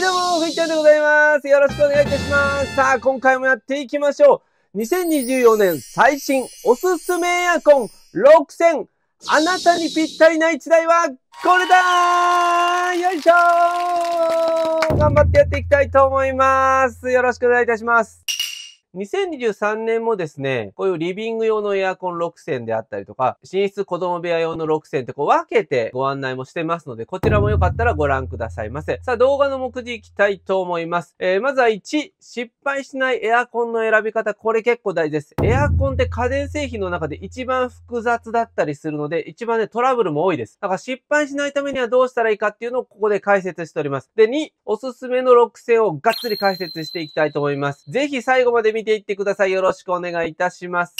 いどうも、ふいちゃんでございます。よろしくお願いいたします。さあ、今回もやっていきましょう。2024年最新おすすめエアコン6 0 0 0あなたにぴったりな一台はこれだよいしょ頑張ってやっていきたいと思います。よろしくお願いいたします。2023年もですね、こういうリビング用のエアコン6選であったりとか、寝室子供部屋用の6選ってこう分けてご案内もしてますので、こちらもよかったらご覧くださいませ。さあ動画の目次いきたいと思います。えー、まずは1、失敗しないエアコンの選び方、これ結構大事です。エアコンって家電製品の中で一番複雑だったりするので、一番ね、トラブルも多いです。だから失敗しないためにはどうしたらいいかっていうのをここで解説しております。で、2、おすすめの6選をがっつり解説していきたいと思います。ぜひ最後まで見見ていってください。よろしくお願いいたします。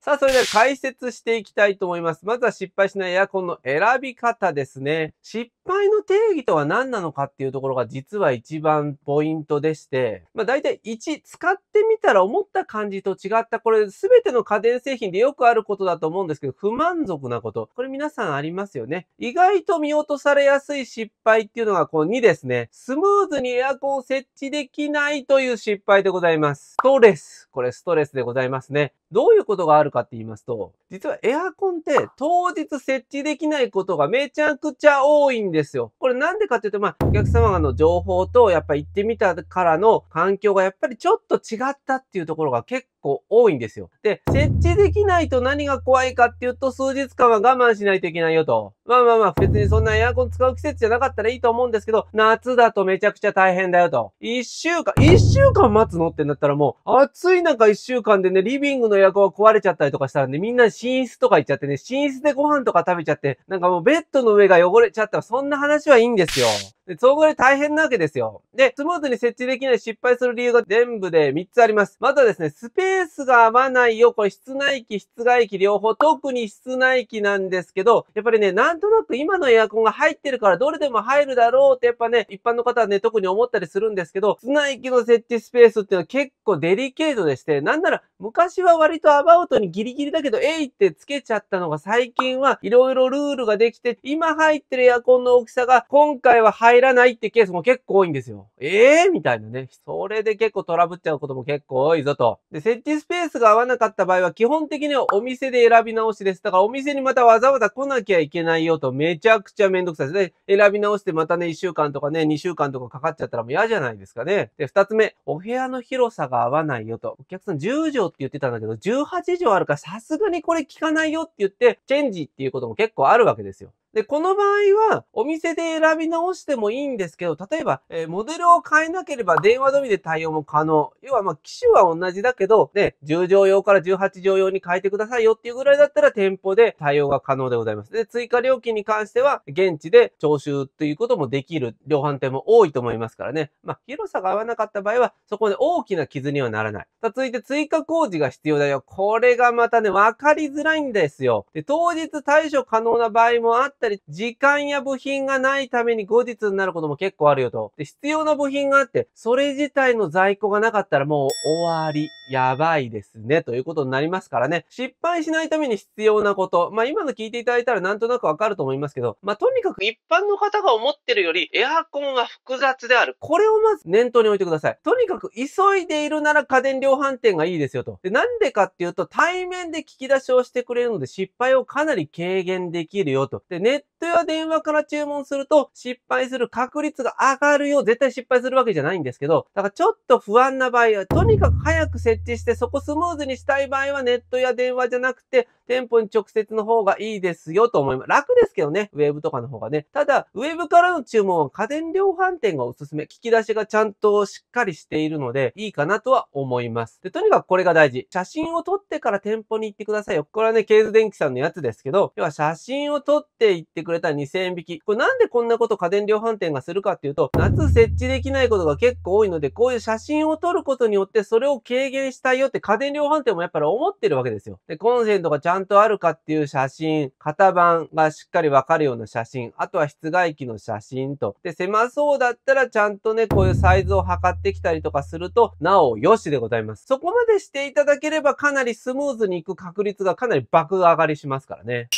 さあ、それでは解説していきたいと思います。まずは失敗しないエアコンの選び方ですね。失敗の定義とは何なのかっていうところが実は一番ポイントでして、まあ大体1、使ってみたら思った感じと違った、これ全ての家電製品でよくあることだと思うんですけど、不満足なこと。これ皆さんありますよね。意外と見落とされやすい失敗っていうのがこの2ですね。スムーズにエアコンを設置できないという失敗でございます。ストレス。これストレスでございますね。どういうことがあるかって言いますと、実はエアコンって当日設置できないことがめちゃくちゃ多いんですですよ。これなんでかっていうと、まあ、お客様の情報と、やっぱ行ってみたからの環境がやっぱりちょっと違ったっていうところが結構多いんですよ。で、設置できないと何が怖いかっていうと、数日間は我慢しないといけないよと。まあまあまあ、別にそんなエアコン使う季節じゃなかったらいいと思うんですけど、夏だとめちゃくちゃ大変だよと。一週間、一週間待つのってなったらもう、暑い中一週間でね、リビングのエアコンが壊れちゃったりとかしたらね、みんな寝室とか行っちゃってね、寝室でご飯とか食べちゃって、なんかもうベッドの上が汚れちゃったら、そんな話はいいんですよ。で、そのぐらい大変なわけですよ。で、スムーズに設置できない失敗する理由が全部で3つあります。まずはですね、スペースが合わないよ。これ室内機、室外機両方、特に室内機なんですけど、やっぱりね、なんとなく今のエアコンが入ってるからどれでも入るだろうってやっぱね、一般の方はね、特に思ったりするんですけど、室内機の設置スペースっていうのは結構デリケートでして、なんなら昔は割とアバウトにギリギリだけど、えいってつけちゃったのが最近はいろいろルールができて、今入ってるエアコンの大きさが今回は入入らないってケースも結構多いんですよ。ええー、みたいなね。それで結構トラブっちゃうことも結構多いぞと。で、設置スペースが合わなかった場合は基本的にはお店で選び直しです。だからお店にまたわざわざ来なきゃいけないよとめちゃくちゃめんどくさいです選び直してまたね、1週間とかね、2週間とかかかっちゃったらもう嫌じゃないですかね。で、2つ目、お部屋の広さが合わないよと。お客さん10畳って言ってたんだけど、18畳あるからさすがにこれ効かないよって言って、チェンジっていうことも結構あるわけですよ。で、この場合は、お店で選び直してもいいんですけど、例えば、えー、モデルを変えなければ電話のみで対応も可能。要は、まあ、機種は同じだけど、ね、10畳用から18畳用に変えてくださいよっていうぐらいだったら店舗で対応が可能でございます。で、追加料金に関しては、現地で徴収っていうこともできる量販店も多いと思いますからね。まあ、広さが合わなかった場合は、そこで大きな傷にはならない。さ続いて、追加工事が必要だよ。これがまたね、わかりづらいんですよ。で、当日対処可能な場合もあって、ったり、時間や部品がないために後日になることも結構あるよと。で、必要な部品があって、それ自体の在庫がなかったらもう終わり、やばいですね、ということになりますからね。失敗しないために必要なこと。まあ、今の聞いていただいたらなんとなくわかると思いますけど、まあ、とにかく一般の方が思ってるより、エアコンは複雑である。これをまず念頭に置いてください。とにかく急いでいるなら家電量販店がいいですよと。で、なんでかっていうと、対面で聞き出しをしてくれるので失敗をかなり軽減できるよと。で、年ネットや電話から注文すると失敗する確率が上がるよ。絶対失敗するわけじゃないんですけど、だからちょっと不安な場合は、とにかく早く設置してそこスムーズにしたい場合はネットや電話じゃなくて、店舗に直接の方がいいですよと思います。楽ですけどね、ウェブとかの方がね。ただ、ウェブからの注文は家電量販店がおすすめ。聞き出しがちゃんとしっかりしているので、いいかなとは思います。で、とにかくこれが大事。写真を撮ってから店舗に行ってくださいよ。これはね、ケーズ電機さんのやつですけど、要は写真を撮ってってくれた2000匹。これなんでこんなこと家電量販店がするかっていうと、夏設置できないことが結構多いので、こういう写真を撮ることによってそれを軽減したいよって家電量販店もやっぱり思ってるわけですよ。で、コンセントがちゃんとあるかっていう写真、型番がしっかりわかるような写真、あとは室外機の写真と。で、狭そうだったらちゃんとね、こういうサイズを測ってきたりとかすると、なおよしでございます。そこまでしていただければかなりスムーズにいく確率がかなり爆上がりしますからね。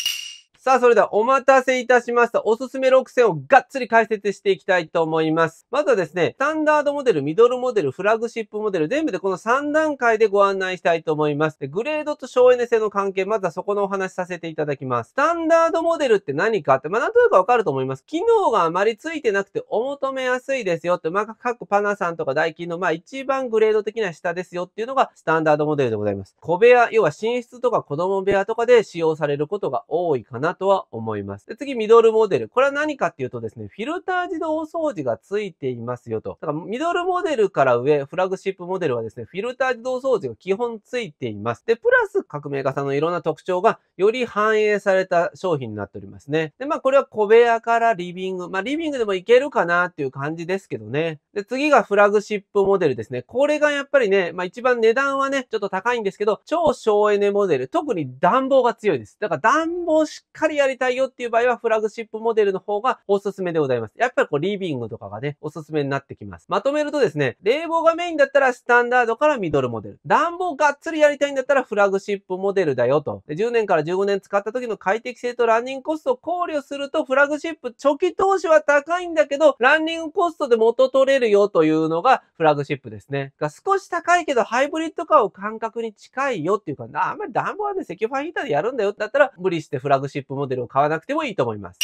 さあ、それではお待たせいたしました。おすすめ6選をがっつり解説していきたいと思います。まずはですね、スタンダードモデル、ミドルモデル、フラグシップモデル、全部でこの3段階でご案内したいと思います。でグレードと省エネ性の関係、まずはそこのお話しさせていただきます。スタンダードモデルって何かって、まあ、なんとなくわかると思います。機能があまりついてなくてお求めやすいですよって、まあ、各パナさんとかダイキンの、まあ、一番グレード的な下ですよっていうのがスタンダードモデルでございます。小部屋、要は寝室とか子供部屋とかで使用されることが多いかなとは思います。で、次、ミドルモデル。これは何かっていうとですね、フィルター自動掃除がついていますよと。だから、ミドルモデルから上、フラグシップモデルはですね、フィルター自動掃除が基本ついています。で、プラス各メーカーさんのいろんな特徴がより反映された商品になっておりますね。で、まあ、これは小部屋からリビング。まあ、リビングでもいけるかなっていう感じですけどね。で、次がフラグシップモデルですね。これがやっぱりね、まあ、一番値段はね、ちょっと高いんですけど、超省エネモデル。特に暖房が強いです。だから暖房しっかりかりやりたいよっていう場合は、フラグシップモデルの方がおすすめでございます。やっぱりこう、リビングとかがね、おすすめになってきます。まとめるとですね、冷房がメインだったらスタンダードからミドルモデル。暖房がっつりやりたいんだったらフラグシップモデルだよと。で10年から15年使った時の快適性とランニングコストを考慮すると、フラグシップ初期投資は高いんだけど、ランニングコストで元取れるよというのがフラグシップですね。が少し高いけど、ハイブリッド化を感覚に近いよっていうか、あんまり暖房はね、石油ファンヒーターでやるんだよだったら、無理してフラグシップップモデルを買わなくてもいいと思います。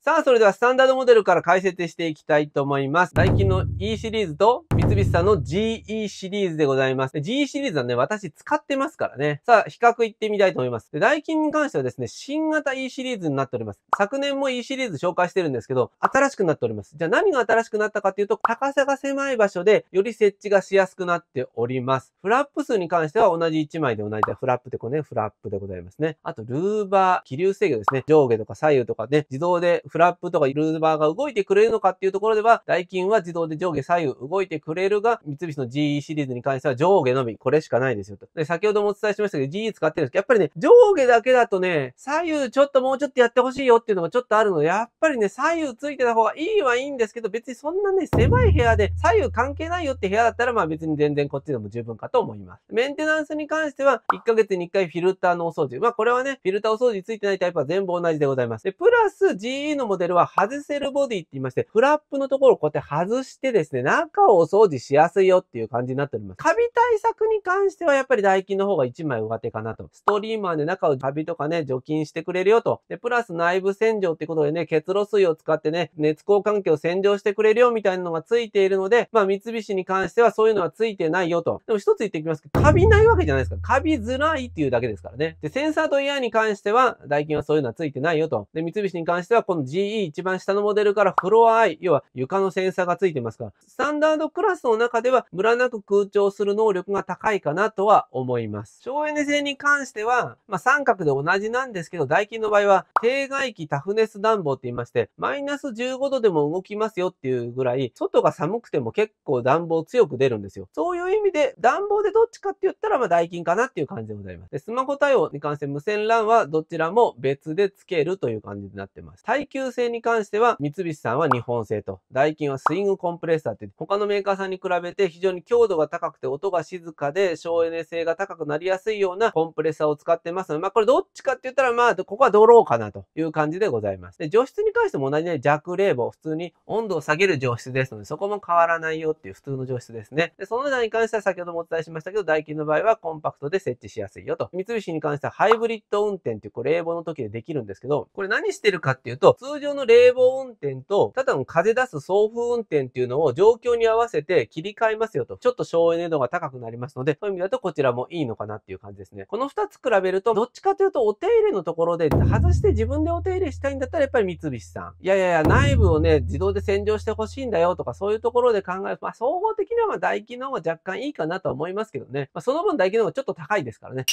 さあ、それではスタンダードモデルから解説していきたいと思います。ダイキンの E シリーズと三菱さんの GE シリーズでございます。GE シリーズはね、私使ってますからね。さあ、比較いってみたいと思います。で、ダイキンに関してはですね、新型 E シリーズになっております。昨年も E シリーズ紹介してるんですけど、新しくなっております。じゃあ何が新しくなったかっていうと、高さが狭い場所で、より設置がしやすくなっております。フラップ数に関しては同じ1枚で同じだ。フラップってこうね、フラップでございますね。あと、ルーバー、気流制御ですね。上下とか左右とかね、自動でフラップとかルーバーが動いてくれるのかっていうところでは、ダイキンは自動で上下左右動いてくれるが、三菱の GE シリーズに関しては上下のみ、これしかないですよと。で、先ほどもお伝えしましたけど、GE 使ってるんですけど、やっぱりね、上下だけだとね、左右ちょっともうちょっとやってほしいよっていうのがちょっとあるので、やっぱりね、左右ついてた方がいいはいいんですけど、別にそんなね、狭い部屋で左右関係ないよって部屋だったら、まあ別に全然こっちでも十分かと思います。メンテナンスに関しては、1ヶ月に1回フィルターのお掃除。まあこれはね、フィルターお掃除ついてないタイプは全部同じでございます。で、プラス GE のモデルは外せるボディって言いまして、フラップのところをこうやって外してですね、中をお掃除しやすいよっていう感じになっております。カビ対策に関してはやっぱりダイキンの方が1枚上手かなと。ストリーマーで中をカビとかね、除菌してくれるよと。で、プラス内部洗浄ってことでね、結露水を使ってね、熱交換器を洗浄してくれるよみたいなのがついているので、まあ三菱に関してはそういうのはついてないよと。でも一つ言っていきますけど、カビないわけじゃないですか。カビづらいっていうだけですからね。で、センサーとイヤーに関しては、ダイキンはそういうのはついてないよと。で、三菱に関しては、この GE 一番下のモデルからフロア I、要は床のセンサーがついてますから、スタンダードクラスの中ではムラなく空調する能力が高いかなとは思います。省エネ性に関しては、まあ、三角で同じなんですけど、ダイキンの場合は、低外気タフネス暖房って言いまして、マイナス15度でも動きますよっていうぐらい、外が寒くても結構暖房強く出るんですよ。そういう意味で、暖房でどっちかって言ったら、まあ、ダイキンかなっていう感じでございます。で、スマホ対応に関して無線 LAN はどちらも別でつけるという感じになってます。耐久給性に関しては、三菱さんは日本製と、ダイキンはスイングコンプレッサーって、他のメーカーさんに比べて非常に強度が高くて音が静かで省エネ性が高くなりやすいようなコンプレッサーを使ってますので、まあこれどっちかって言ったら、まあここはドローかなという感じでございます。で、除湿に関しても同じね、弱冷房、普通に温度を下げる除湿ですので、そこも変わらないよっていう普通の除湿ですね。で、その他に関しては先ほどもお伝えしましたけど、ダイキンの場合はコンパクトで設置しやすいよと。三菱に関してはハイブリッド運転っていうこれ冷房の時でできるんですけど、これ何してるかっていうと、通通常の冷房運転と、ただの風出す送風運転っていうのを状況に合わせて切り替えますよと、ちょっと省エネ度が高くなりますので、そういう意味だとこちらもいいのかなっていう感じですね。この2つ比べると、どっちかというとお手入れのところで、外して自分でお手入れしたいんだったらやっぱり三菱さん。いやいやいや、内部をね、自動で洗浄してほしいんだよとか、そういうところで考える。まあ、総合的にはまあ、大ンの方が若干いいかなとは思いますけどね。まあ、その分大イキの方がちょっと高いですからね。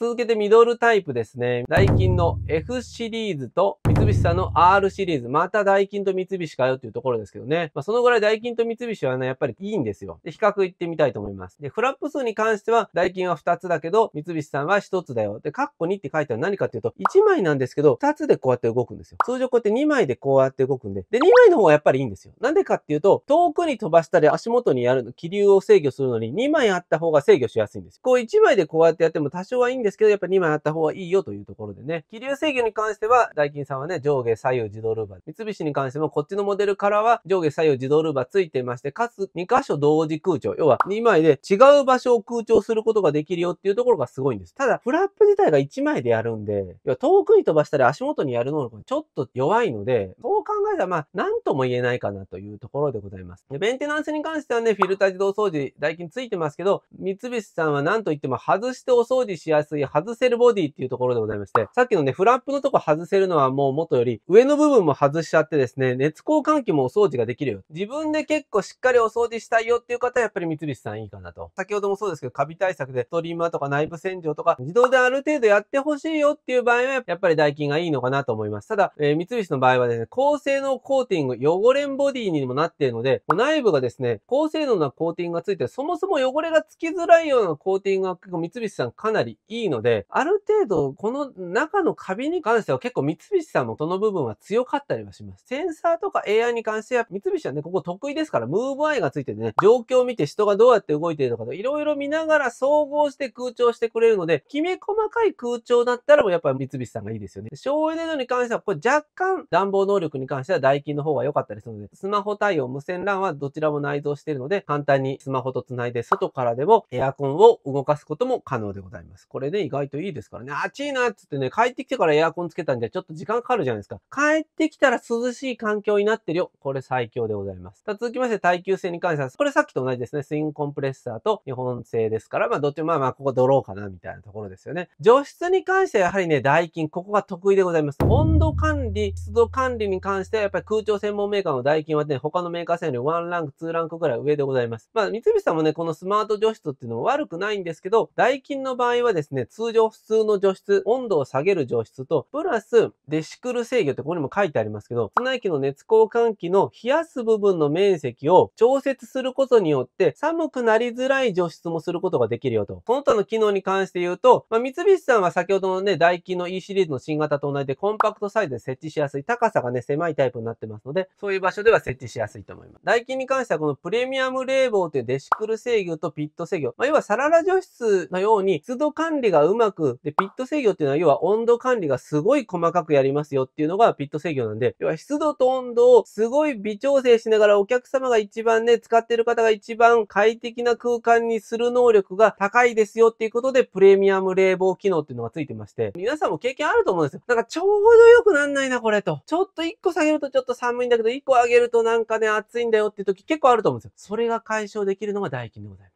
続けてミドルタイプですね。ダイキンの F シリーズと三菱さんの R シリーズ。またダイキンと三菱かよっていうところですけどね。まあ、そのぐらいダイキンと三菱はね、やっぱりいいんですよ。で、比較いってみたいと思います。で、フラップ数に関しては、ダイキンは2つだけど、三菱さんは1つだよ。で、カッコ2って書いてある何かっていうと、1枚なんですけど、2つでこうやって動くんですよ。通常こうやって2枚でこうやって動くんで。で、2枚の方がやっぱりいいんですよ。なんでかっていうと、遠くに飛ばしたり足元にやるの、気流を制御するのに2枚あった方が制御しやすいんです。こう1枚でこうやってやっても多少はいいんですけど、やっぱ2枚あった方がいいよというところでね。気流制御に関しては、ダイキンさんはね、上下左右自動ルーバー。三菱に関しても、こっちのモデルからは上下左右自動ルーバーついてまして、かつ2箇所同時空調。要は2枚で違う場所を空調することができるよっていうところがすごいんです。ただ、フラップ自体が1枚でやるんで、要は遠くに飛ばしたり足元にやる能力がちょっと弱いので、そう考えたらまあ、なんとも言えないかなというところでございます。で、メンテナンスに関してはね、フィルター自動掃除、ダイキンついてますけど、三菱さんは何と言っても外してお掃除しやすい水外せるボディっていうところでございまして、さっきのね、フラップのとこ外せるのはもう元より、上の部分も外しちゃってですね、熱交換器もお掃除ができるよ。自分で結構しっかりお掃除したいよっていう方はやっぱり三菱さんいいかなと。先ほどもそうですけど、カビ対策でトリマーとか内部洗浄とか、自動である程度やってほしいよっていう場合は、やっぱり代金がいいのかなと思います。ただ、えー、三菱の場合はですね、高性能コーティング、汚れんボディにもなっているので、内部がですね、高性能なコーティングがついて、そもそも汚れがつきづらいようなコーティングが結構三菱さんかなりいいいので、ある程度、この中のカビに関しては結構三菱さんもその部分は強かったりはします。センサーとか AI に関しては、三菱はね、ここ得意ですから、ムーブアイがついてね、状況を見て人がどうやって動いているのかと、いろいろ見ながら総合して空調してくれるので、きめ細かい空調だったらもうやっぱり三菱さんがいいですよね。省エネ度に関しては、これ若干暖房能力に関してはダイキンの方が良かったりするので、スマホ対応、無線 LAN はどちらも内蔵しているので、簡単にスマホと繋いで外からでもエアコンを動かすことも可能でございます。これね、意外といいですからね。暑いなっつってね、帰ってきてからエアコンつけたんじゃちょっと時間かかるじゃないですか。帰ってきたら涼しい環境になってるよ。これ最強でございます。続きまして耐久性に関しては、これさっきと同じですね。スインコンプレッサーと日本製ですから、まあどっちもまあまあここドローかなみたいなところですよね。除湿に関してはやはりね、ダイキン、ここが得意でございます。温度管理、湿度管理に関してはやっぱり空調専門メーカーのダイキンはね、他のメーカーさんより1ランク、2ランクぐらい上でございます。まあ三菱さんもね、このスマート除湿っていうのも悪くないんですけど、ダイキンの場合はですね、ね、通常普通の除湿、温度を下げる除湿と、プラスデシクル制御ってここにも書いてありますけど、室内機の熱交換器の冷やす部分の面積を調節することによって、寒くなりづらい除湿もすることができるよと。その他の機能に関して言うと、まあ、三菱さんは先ほどのね、ダイキンの E シリーズの新型と同じでコンパクトサイズで設置しやすい、高さがね、狭いタイプになってますので、そういう場所では設置しやすいと思います。ダイキンに関してはこのプレミアム冷房というデシクル制御とピット制御、まあ、要はサララ除湿のように、湿度管理がうまく、で、ピット制御っていうのは要は温度管理がすごい細かくやりますよっていうのがピット制御なんで、要は湿度と温度をすごい微調整しながらお客様が一番ね、使ってる方が一番快適な空間にする能力が高いですよっていうことで、プレミアム冷房機能っていうのがついてまして、皆さんも経験あると思うんですよ。なんかちょうど良くなんないな、これと。ちょっと1個下げるとちょっと寒いんだけど、1個上げるとなんかね、暑いんだよっていう時結構あると思うんですよ。それが解消できるのが大金でございます。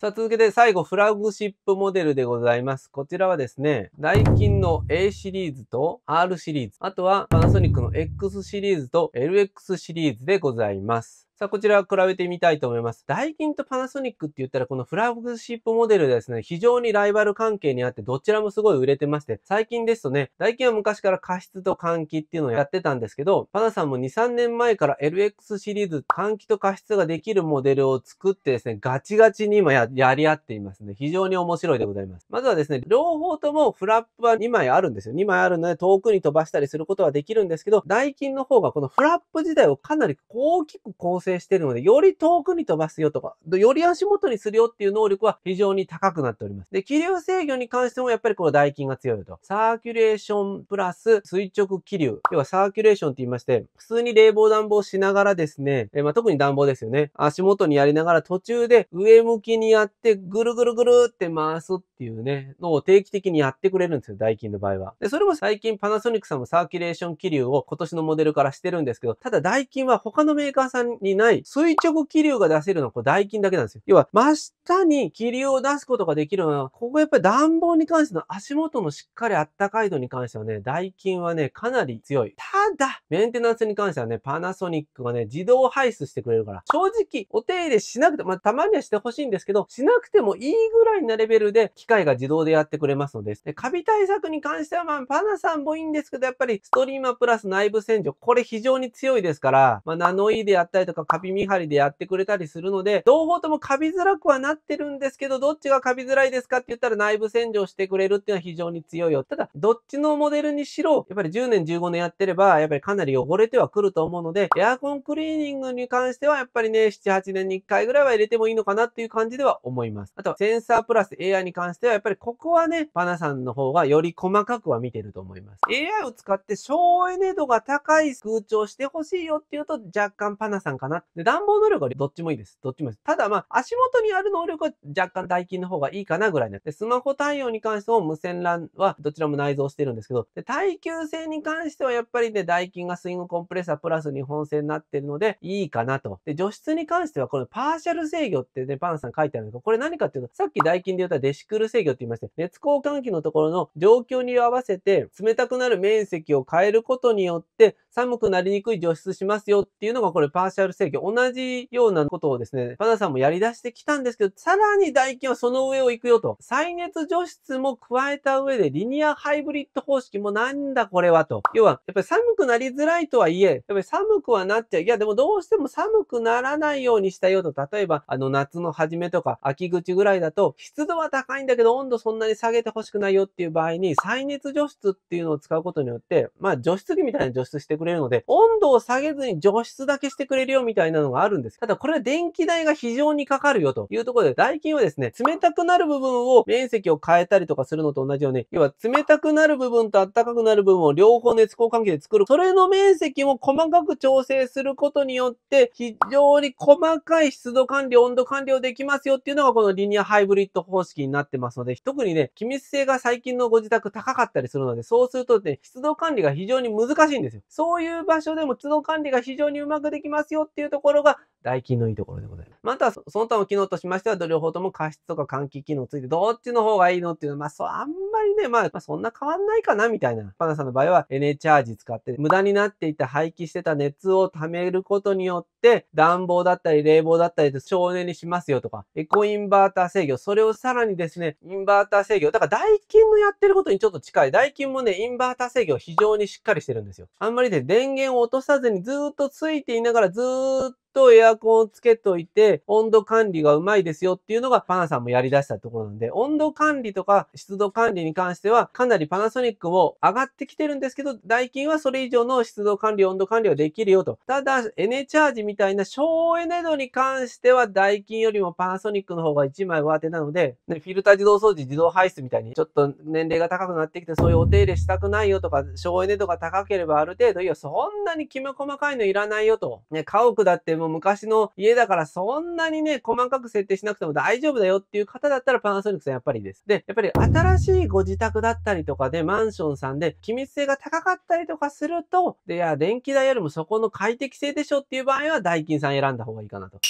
さあ続けて最後、フラグシップモデルでございます。こちらはですね、ダイキンの A シリーズと R シリーズ、あとはパナソニックの X シリーズと LX シリーズでございます。さあ、こちらを比べてみたいと思います。ダイキンとパナソニックって言ったら、このフラッグシップモデルですね、非常にライバル関係にあって、どちらもすごい売れてまして、最近ですとね、ダイキンは昔から加湿と換気っていうのをやってたんですけど、パナさんも2、3年前から LX シリーズ、換気と加湿ができるモデルを作ってですね、ガチガチに今やり合っていますね。非常に面白いでございます。まずはですね、両方ともフラップは2枚あるんですよ。2枚あるので、遠くに飛ばしたりすることはできるんですけど、ダイキンの方がこのフラップ自体をかなり大きく構成成しているので、より遠くに飛ばすよとか、より足元にするよっていう能力は非常に高くなっております。で、気流制御に関してもやっぱりこの代金が強いと。サーキュレーションプラス垂直気流。要はサーキュレーションって言いまして、普通に冷房暖房しながらですね、えまあ、特に暖房ですよね。足元にやりながら途中で上向きにやってぐるぐるぐるって回すっていうね、のを定期的にやってくれるんですよ、代金の場合は。で、それも最近パナソニックさんもサーキュレーション気流を今年のモデルからしてるんですけど、ただ代金は他のメーカーさんにない垂直気流が出せるのはこれ代金だけなんですよ。要は真下に気流を出すことができるのは、ここやっぱり暖房に関しての足元のしっかりあったかい度に関してはね、代金はね、かなり強い。ただ、メンテナンスに関してはね、パナソニックがね、自動排出してくれるから、正直お手入れしなくて、まあたまにはしてほしいんですけど、しなくてもいいぐらいなレベルで機械が自動でやってくれますので、でカビ対策に関してはまあパナさんもいいんですけど、やっぱりストリーマープラス内部洗浄、これ非常に強いですから、まあナノイ、ーであったりとかカビ見張りでやってくれたりするので、両方ともカビづらくはなってるんですけど、どっちがカビづらいですかって言ったら内部洗浄してくれるっていうのは非常に強いよ。ただ、どっちのモデルにしろ、やっぱり10年15年やってれば、やっぱりかなり汚れてはくると思うので、エアコンクリーニングに関してはやっぱりね、7、8年に1回ぐらいは入れてもいいのかなっていう感じでは思います。あと、センサープラス AI に関しては、やっぱりここはね、パナさんの方がより細かくは見てると思います。AI を使って省エネ度が高い空調してほしいよっていうと、若干パナさんかなで、暖房能力はどっちもいいです。どっちもいいです。ただまあ、足元にある能力は若干代金の方がいいかなぐらいになって、スマホ対応に関しても無線 LAN はどちらも内蔵してるんですけど、で、耐久性に関してはやっぱりね、代金がスイングコンプレッサープラス日本製になってるので、いいかなと。で、除湿に関してはこのパーシャル制御ってね、パンさん書いてあるんですけど、これ何かっていうと、さっき大金で言ったデシクル制御って言いまして、熱交換器のところの状況に合わせて、冷たくなる面積を変えることによって、寒くなりにくい除湿しますよっていうのがこれパーシャル世紀同じようなことをですね、パナさんもやり出してきたんですけど、さらにダ金はその上を行くよと。再熱除湿も加えた上で、リニアハイブリッド方式もなんだこれはと。要は、やっぱり寒くなりづらいとはいえ、やっぱり寒くはなっちゃう。いや、でもどうしても寒くならないようにしたよと。例えば、あの夏の初めとか、秋口ぐらいだと、湿度は高いんだけど、温度そんなに下げてほしくないよっていう場合に、再熱除湿っていうのを使うことによって、まあ除湿器みたいな除湿してくれるので、温度を下げずに除湿だけしてくれるよみたいなみたいなのがあるんです。ただこれは電気代が非常にかかるよというところで、代金はですね、冷たくなる部分を面積を変えたりとかするのと同じように、要は冷たくなる部分と暖かくなる部分を両方熱交換器で作る。それの面積も細かく調整することによって、非常に細かい湿度管理、温度管理をできますよっていうのがこのリニアハイブリッド方式になってますので、特にね、気密性が最近のご自宅高かったりするので、そうするとね、湿度管理が非常に難しいんですよ。そういう場所でも湿度管理が非常にうまくできますよってっていうところがキンのいいところでございます。また、その他の機能としましては、両方とも加湿とか換気機能ついて、どっちの方がいいのっていうのは、まあ、そう、あんまりね、まあ、まあ、そんな変わんないかな、みたいな。パナさんの場合は、n ネチャージ使って、無駄になっていた廃棄してた熱を貯めることによって、暖房だったり、冷房だったりで省エネにしますよとか、エコインバーター制御、それをさらにですね、インバーター制御、だからダイキンのやってることにちょっと近い。ダイキンもね、インバーター制御非常にしっかりしてるんですよ。あんまりね、電源を落とさずにずっとついていながらずっ to とエアコンをつけといて、温度管理がうまいですよっていうのがパナさんもやり出したところなんで、温度管理とか湿度管理に関しては、かなりパナソニックも上がってきてるんですけど、ダイキンはそれ以上の湿度管理、温度管理はできるよと。ただ、エネチャージみたいな省エネ度に関しては、ダイキンよりもパナソニックの方が1枚上手なので、フィルター自動掃除、自動排出みたいに、ちょっと年齢が高くなってきて、そういうお手入れしたくないよとか、省エネ度が高ければある程度、いや、そんなにきめ細かいのいらないよと。ね、家屋だっても昔の家だからそんなにね、細かく設定しなくても大丈夫だよっていう方だったらパナソニックさんやっぱりです。で、やっぱり新しいご自宅だったりとかで、マンションさんで気密性が高かったりとかすると、で、いや、電気代よりもそこの快適性でしょっていう場合は、ダイキンさん選んだ方がいいかなと。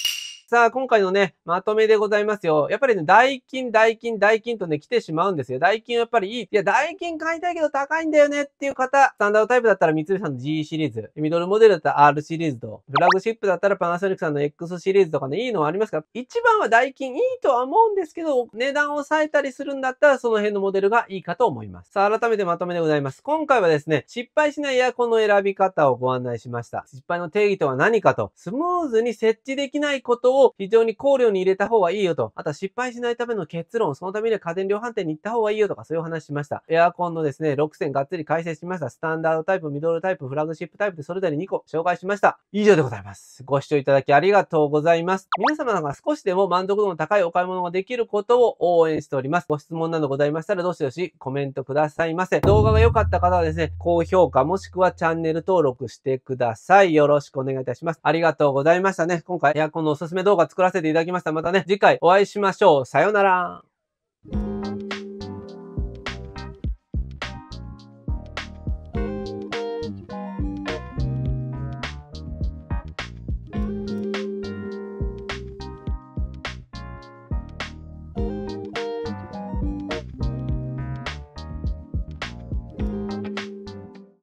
さあ、今回のね、まとめでございますよ。やっぱりね、代金、代金、代金とね、来てしまうんですよ。代金やっぱりいい。いや、代金買いたいけど高いんだよねっていう方、スタンダードタイプだったら三菱さんの G シリーズ、ミドルモデルだったら R シリーズと、フラグシップだったらパナソニックさんの X シリーズとかね、いいのはありますから、一番は代金いいとは思うんですけど、値段を抑えたりするんだったら、その辺のモデルがいいかと思います。さあ、改めてまとめでございます。今回はですね、失敗しないエアコンの選び方をご案内しました。失敗の定義とは何かと、スムーズに設置できないことをを非常に考慮に入れた方がいいよと、あとは失敗しないための結論、そのためには家電量販店に行った方がいいよとかそういう話しました。エアコンのですね、6000がっつり解説しました。スタンダードタイプ、ミドルタイプ、フラグシップタイプでそれぞれ2個紹介しました。以上でございます。ご視聴いただきありがとうございます。皆様が少しでも満足度の高いお買い物ができることを応援しております。ご質問などございましたらどしどしコメントくださいませ。動画が良かった方はですね、高評価もしくはチャンネル登録してください。よろしくお願いいたします。ありがとうございましたね。今回エアコンのおすすめ動画作らせていただきました。またね、次回お会いしましょう。さよなら。